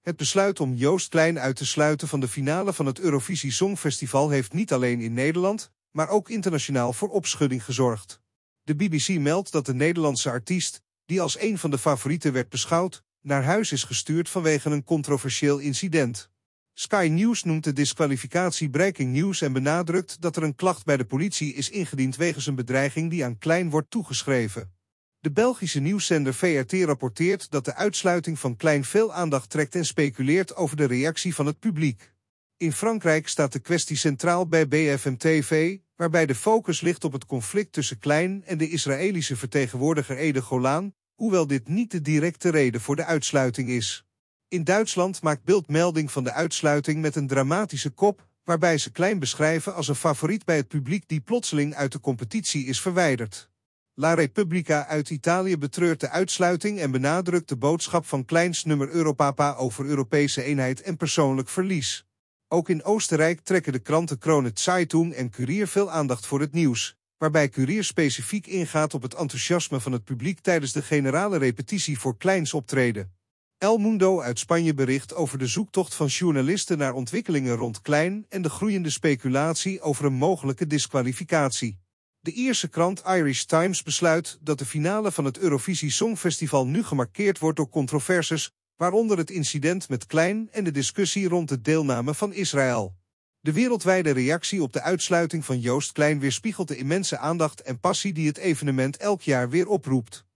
Het besluit om Joost Klein uit te sluiten van de finale van het Eurovisie Songfestival heeft niet alleen in Nederland, maar ook internationaal voor opschudding gezorgd. De BBC meldt dat de Nederlandse artiest, die als een van de favorieten werd beschouwd, naar huis is gestuurd vanwege een controversieel incident. Sky News noemt de disqualificatie breaking news en benadrukt dat er een klacht bij de politie is ingediend wegens een bedreiging die aan Klein wordt toegeschreven. De Belgische nieuwszender VRT rapporteert dat de uitsluiting van Klein veel aandacht trekt en speculeert over de reactie van het publiek. In Frankrijk staat de kwestie centraal bij BFM-TV, waarbij de focus ligt op het conflict tussen Klein en de Israëlische vertegenwoordiger Ede Golan, hoewel dit niet de directe reden voor de uitsluiting is. In Duitsland maakt Bild melding van de uitsluiting met een dramatische kop, waarbij ze Klein beschrijven als een favoriet bij het publiek die plotseling uit de competitie is verwijderd. La Repubblica uit Italië betreurt de uitsluiting en benadrukt de boodschap van Kleins nummer Europapa over Europese eenheid en persoonlijk verlies. Ook in Oostenrijk trekken de kranten Krone Zeitung en Curier veel aandacht voor het nieuws, waarbij Curier specifiek ingaat op het enthousiasme van het publiek tijdens de generale repetitie voor Kleins optreden. El Mundo uit Spanje bericht over de zoektocht van journalisten naar ontwikkelingen rond Klein en de groeiende speculatie over een mogelijke disqualificatie. De Ierse krant Irish Times besluit dat de finale van het Eurovisie Songfestival nu gemarkeerd wordt door controverses, waaronder het incident met Klein en de discussie rond de deelname van Israël. De wereldwijde reactie op de uitsluiting van Joost Klein weerspiegelt de immense aandacht en passie die het evenement elk jaar weer oproept.